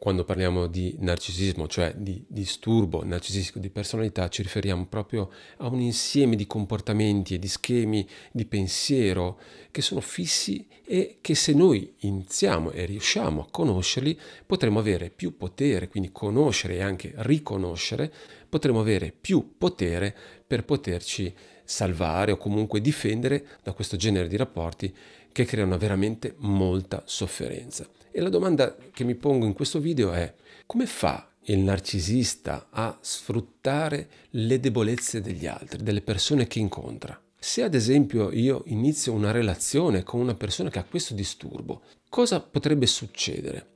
quando parliamo di narcisismo, cioè di disturbo narcisistico di personalità, ci riferiamo proprio a un insieme di comportamenti e di schemi di pensiero che sono fissi e che se noi iniziamo e riusciamo a conoscerli potremo avere più potere, quindi conoscere e anche riconoscere, potremo avere più potere per poterci salvare o comunque difendere da questo genere di rapporti che creano veramente molta sofferenza. E la domanda che mi pongo in questo video è come fa il narcisista a sfruttare le debolezze degli altri, delle persone che incontra? Se ad esempio io inizio una relazione con una persona che ha questo disturbo, cosa potrebbe succedere?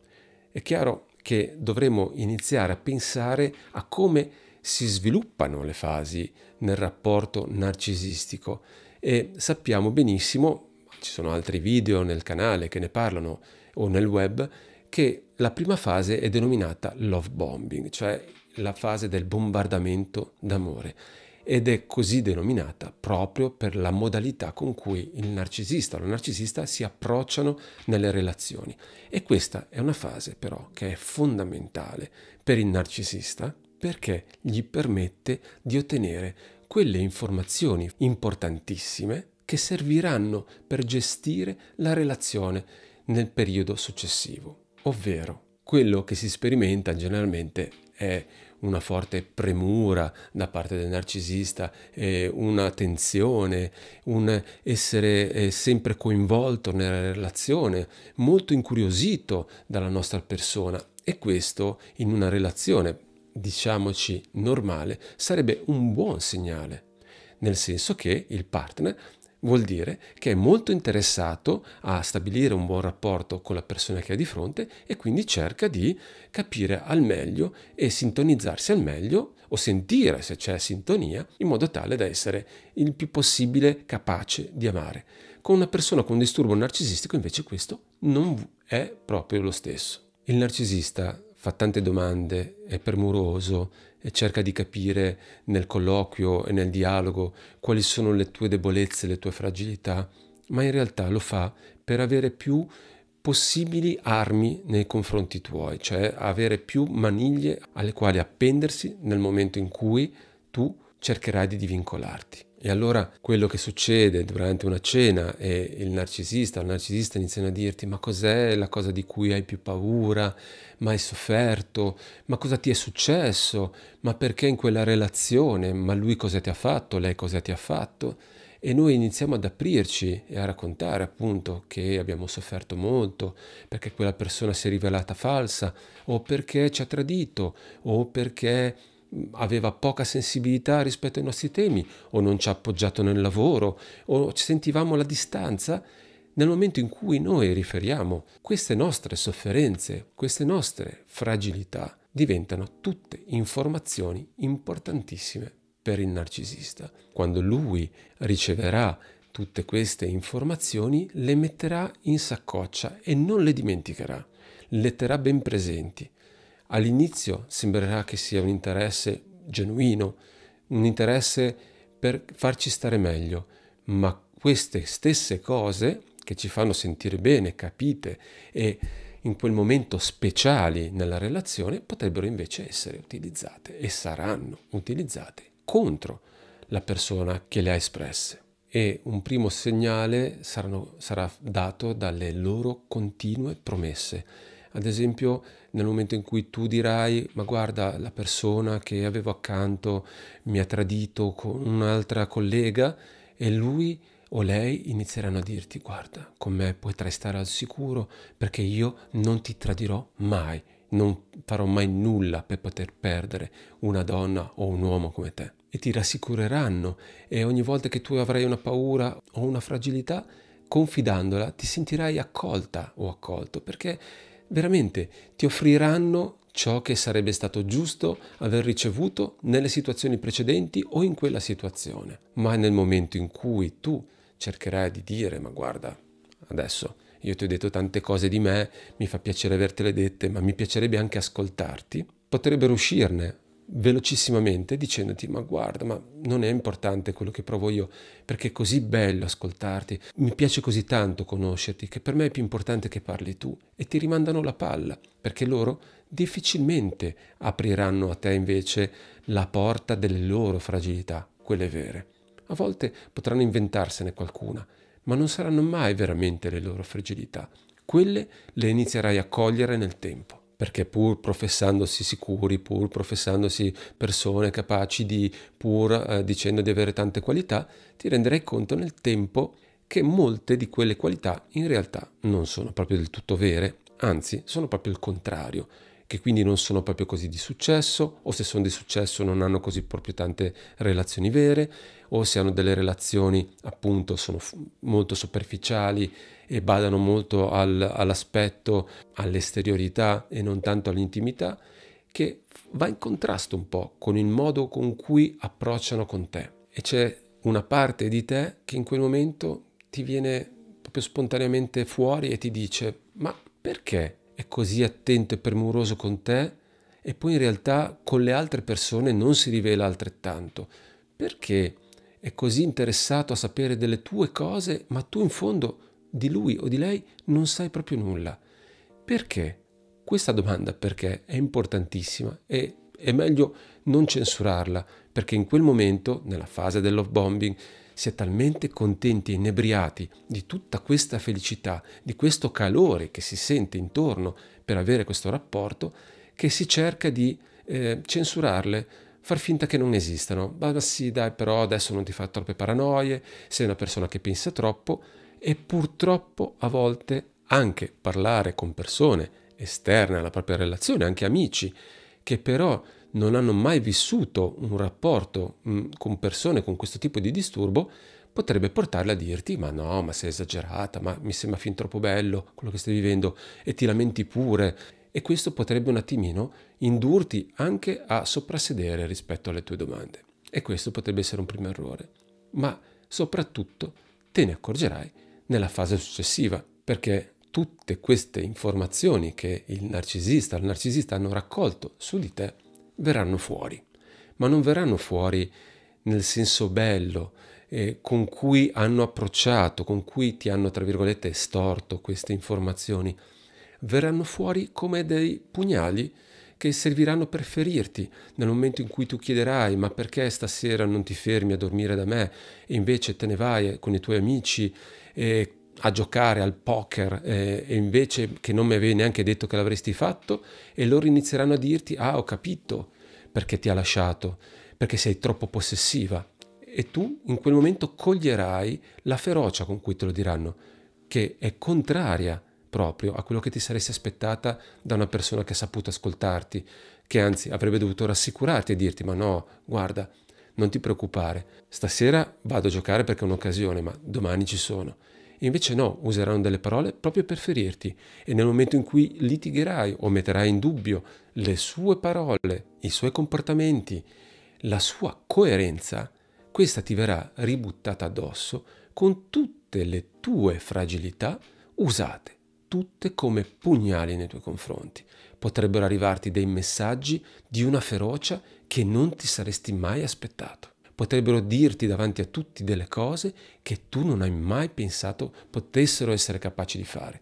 È chiaro che dovremmo iniziare a pensare a come si sviluppano le fasi nel rapporto narcisistico e sappiamo benissimo, ci sono altri video nel canale che ne parlano o nel web, che la prima fase è denominata love bombing, cioè la fase del bombardamento d'amore ed è così denominata proprio per la modalità con cui il narcisista o la narcisista si approcciano nelle relazioni. E questa è una fase però che è fondamentale per il narcisista perché gli permette di ottenere quelle informazioni importantissime che serviranno per gestire la relazione nel periodo successivo. Ovvero, quello che si sperimenta generalmente è una forte premura da parte del narcisista, eh, una tensione, un essere eh, sempre coinvolto nella relazione, molto incuriosito dalla nostra persona. E questo in una relazione diciamoci normale, sarebbe un buon segnale, nel senso che il partner vuol dire che è molto interessato a stabilire un buon rapporto con la persona che ha di fronte e quindi cerca di capire al meglio e sintonizzarsi al meglio o sentire se c'è sintonia in modo tale da essere il più possibile capace di amare. Con una persona con un disturbo narcisistico invece questo non è proprio lo stesso. Il narcisista fa tante domande, è premuroso e cerca di capire nel colloquio e nel dialogo quali sono le tue debolezze, le tue fragilità, ma in realtà lo fa per avere più possibili armi nei confronti tuoi, cioè avere più maniglie alle quali appendersi nel momento in cui tu cercherai di divincolarti. E allora quello che succede durante una cena è il narcisista, il narcisista inizia a dirti ma cos'è la cosa di cui hai più paura, ma hai sofferto, ma cosa ti è successo, ma perché in quella relazione, ma lui cosa ti ha fatto, lei cosa ti ha fatto. E noi iniziamo ad aprirci e a raccontare appunto che abbiamo sofferto molto, perché quella persona si è rivelata falsa, o perché ci ha tradito, o perché aveva poca sensibilità rispetto ai nostri temi o non ci ha appoggiato nel lavoro o ci sentivamo alla distanza, nel momento in cui noi riferiamo queste nostre sofferenze, queste nostre fragilità, diventano tutte informazioni importantissime per il narcisista. Quando lui riceverà tutte queste informazioni, le metterà in saccoccia e non le dimenticherà, le terrà ben presenti All'inizio sembrerà che sia un interesse genuino, un interesse per farci stare meglio, ma queste stesse cose che ci fanno sentire bene, capite e in quel momento speciali nella relazione potrebbero invece essere utilizzate e saranno utilizzate contro la persona che le ha espresse. E un primo segnale saranno, sarà dato dalle loro continue promesse ad esempio, nel momento in cui tu dirai, ma guarda, la persona che avevo accanto mi ha tradito con un'altra collega e lui o lei inizieranno a dirti, guarda, con me potrai stare al sicuro perché io non ti tradirò mai, non farò mai nulla per poter perdere una donna o un uomo come te. E ti rassicureranno e ogni volta che tu avrai una paura o una fragilità, confidandola ti sentirai accolta o accolto perché veramente ti offriranno ciò che sarebbe stato giusto aver ricevuto nelle situazioni precedenti o in quella situazione. Ma nel momento in cui tu cercherai di dire, ma guarda, adesso io ti ho detto tante cose di me, mi fa piacere avertele dette, ma mi piacerebbe anche ascoltarti, potrebbero uscirne velocissimamente dicendoti ma guarda ma non è importante quello che provo io perché è così bello ascoltarti mi piace così tanto conoscerti che per me è più importante che parli tu e ti rimandano la palla perché loro difficilmente apriranno a te invece la porta delle loro fragilità quelle vere a volte potranno inventarsene qualcuna ma non saranno mai veramente le loro fragilità quelle le inizierai a cogliere nel tempo perché pur professandosi sicuri, pur professandosi persone capaci di, pur eh, dicendo di avere tante qualità, ti renderai conto nel tempo che molte di quelle qualità in realtà non sono proprio del tutto vere, anzi sono proprio il contrario che quindi non sono proprio così di successo, o se sono di successo non hanno così proprio tante relazioni vere, o se hanno delle relazioni appunto sono f- molto superficiali e badano molto al, all'aspetto, all'esteriorità e non tanto all'intimità, che va in contrasto un po' con il modo con cui approcciano con te. E c'è una parte di te che in quel momento ti viene proprio spontaneamente fuori e ti dice ma perché è così attento e premuroso con te e poi in realtà con le altre persone non si rivela altrettanto? Perché è così interessato a sapere delle tue cose, ma tu in fondo di lui o di lei non sai proprio nulla? Perché? Questa domanda perché è importantissima e è meglio non censurarla, perché in quel momento, nella fase dell'off-bombing, si è talmente contenti e inebriati di tutta questa felicità, di questo calore che si sente intorno per avere questo rapporto, che si cerca di eh, censurarle, far finta che non esistano. Ma sì, dai, però adesso non ti fa troppe paranoie, sei una persona che pensa troppo e purtroppo a volte anche parlare con persone esterne alla propria relazione, anche amici, che però non hanno mai vissuto un rapporto mm, con persone con questo tipo di disturbo, potrebbe portarle a dirti ma no, ma sei esagerata, ma mi sembra fin troppo bello quello che stai vivendo e ti lamenti pure. E questo potrebbe un attimino indurti anche a soprassedere rispetto alle tue domande. E questo potrebbe essere un primo errore. Ma soprattutto te ne accorgerai nella fase successiva, perché tutte queste informazioni che il narcisista, il narcisista hanno raccolto su di te verranno fuori, ma non verranno fuori nel senso bello eh, con cui hanno approcciato, con cui ti hanno, tra virgolette, estorto queste informazioni. Verranno fuori come dei pugnali che serviranno per ferirti nel momento in cui tu chiederai ma perché stasera non ti fermi a dormire da me e invece te ne vai eh, con i tuoi amici e a giocare al poker eh, e invece che non mi avevi neanche detto che l'avresti fatto e loro inizieranno a dirti ah ho capito perché ti ha lasciato, perché sei troppo possessiva e tu in quel momento coglierai la ferocia con cui te lo diranno, che è contraria proprio a quello che ti saresti aspettata da una persona che ha saputo ascoltarti, che anzi avrebbe dovuto rassicurarti e dirti ma no, guarda, non ti preoccupare, stasera vado a giocare perché è un'occasione, ma domani ci sono invece no, useranno delle parole proprio per ferirti e nel momento in cui litigherai o metterai in dubbio le sue parole, i suoi comportamenti, la sua coerenza, questa ti verrà ributtata addosso con tutte le tue fragilità usate, tutte come pugnali nei tuoi confronti. Potrebbero arrivarti dei messaggi di una ferocia che non ti saresti mai aspettato potrebbero dirti davanti a tutti delle cose che tu non hai mai pensato potessero essere capaci di fare.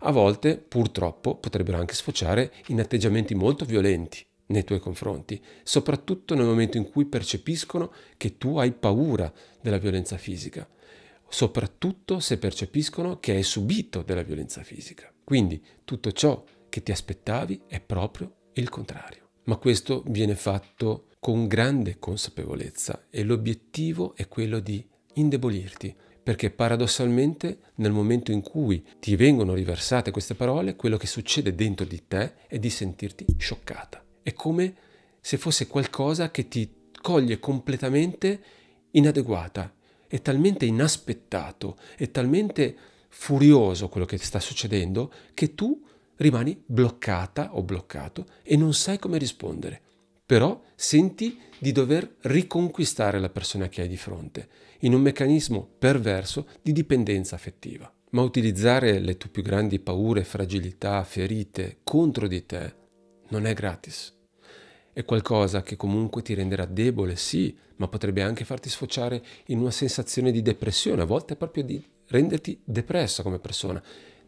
A volte, purtroppo, potrebbero anche sfociare in atteggiamenti molto violenti nei tuoi confronti, soprattutto nel momento in cui percepiscono che tu hai paura della violenza fisica, soprattutto se percepiscono che hai subito della violenza fisica. Quindi tutto ciò che ti aspettavi è proprio il contrario. Ma questo viene fatto con grande consapevolezza e l'obiettivo è quello di indebolirti, perché paradossalmente nel momento in cui ti vengono riversate queste parole, quello che succede dentro di te è di sentirti scioccata. È come se fosse qualcosa che ti coglie completamente inadeguata, è talmente inaspettato, è talmente furioso quello che sta succedendo che tu rimani bloccata o bloccato e non sai come rispondere però senti di dover riconquistare la persona che hai di fronte, in un meccanismo perverso di dipendenza affettiva. Ma utilizzare le tue più grandi paure, fragilità, ferite contro di te non è gratis. È qualcosa che comunque ti renderà debole, sì, ma potrebbe anche farti sfociare in una sensazione di depressione, a volte proprio di renderti depressa come persona,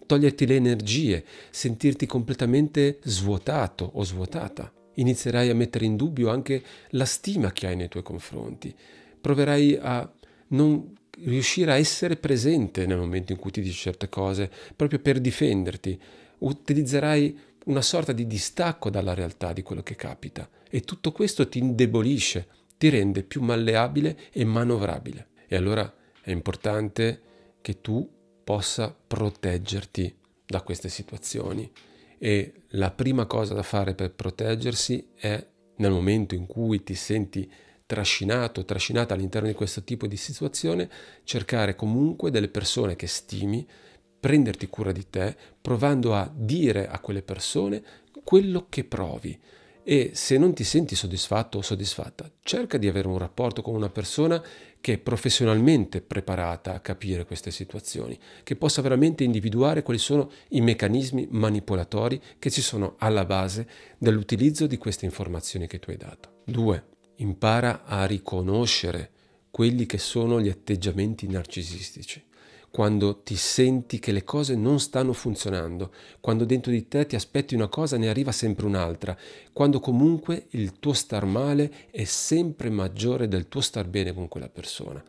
toglierti le energie, sentirti completamente svuotato o svuotata inizierai a mettere in dubbio anche la stima che hai nei tuoi confronti, proverai a non riuscire a essere presente nel momento in cui ti dici certe cose, proprio per difenderti, utilizzerai una sorta di distacco dalla realtà di quello che capita e tutto questo ti indebolisce, ti rende più malleabile e manovrabile. E allora è importante che tu possa proteggerti da queste situazioni e la prima cosa da fare per proteggersi è nel momento in cui ti senti trascinato, trascinata all'interno di questo tipo di situazione, cercare comunque delle persone che stimi, prenderti cura di te, provando a dire a quelle persone quello che provi. E se non ti senti soddisfatto o soddisfatta, cerca di avere un rapporto con una persona che è professionalmente preparata a capire queste situazioni, che possa veramente individuare quali sono i meccanismi manipolatori che ci sono alla base dell'utilizzo di queste informazioni che tu hai dato. 2. Impara a riconoscere quelli che sono gli atteggiamenti narcisistici quando ti senti che le cose non stanno funzionando, quando dentro di te ti aspetti una cosa e ne arriva sempre un'altra, quando comunque il tuo star male è sempre maggiore del tuo star bene con quella persona,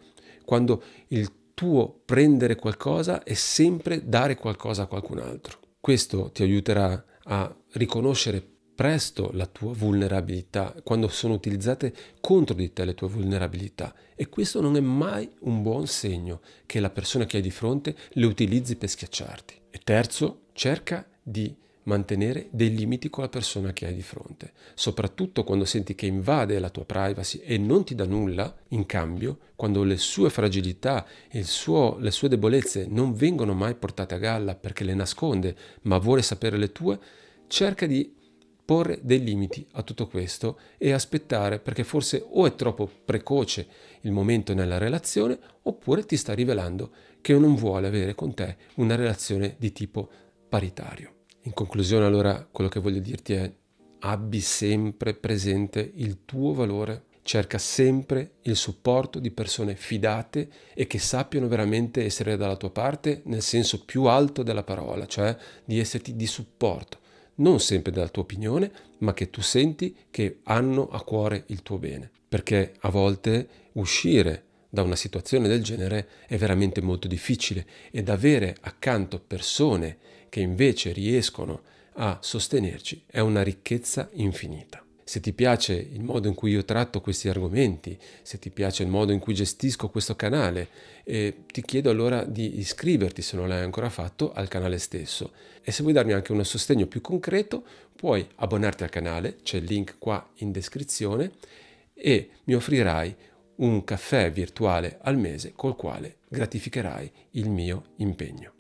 quando il tuo prendere qualcosa è sempre dare qualcosa a qualcun altro. Questo ti aiuterà a riconoscere presto la tua vulnerabilità, quando sono utilizzate contro di te le tue vulnerabilità. E questo non è mai un buon segno che la persona che hai di fronte le utilizzi per schiacciarti. E terzo, cerca di mantenere dei limiti con la persona che hai di fronte, soprattutto quando senti che invade la tua privacy e non ti dà nulla in cambio, quando le sue fragilità e suo, le sue debolezze non vengono mai portate a galla perché le nasconde, ma vuole sapere le tue, cerca di porre dei limiti a tutto questo e aspettare perché forse o è troppo precoce il momento nella relazione oppure ti sta rivelando che non vuole avere con te una relazione di tipo paritario. In conclusione allora quello che voglio dirti è abbi sempre presente il tuo valore, cerca sempre il supporto di persone fidate e che sappiano veramente essere dalla tua parte nel senso più alto della parola, cioè di esserti di supporto non sempre dalla tua opinione, ma che tu senti che hanno a cuore il tuo bene. Perché a volte uscire da una situazione del genere è veramente molto difficile ed avere accanto persone che invece riescono a sostenerci è una ricchezza infinita. Se ti piace il modo in cui io tratto questi argomenti, se ti piace il modo in cui gestisco questo canale, eh, ti chiedo allora di iscriverti, se non l'hai ancora fatto, al canale stesso. E se vuoi darmi anche un sostegno più concreto, puoi abbonarti al canale, c'è il link qua in descrizione, e mi offrirai un caffè virtuale al mese col quale gratificherai il mio impegno.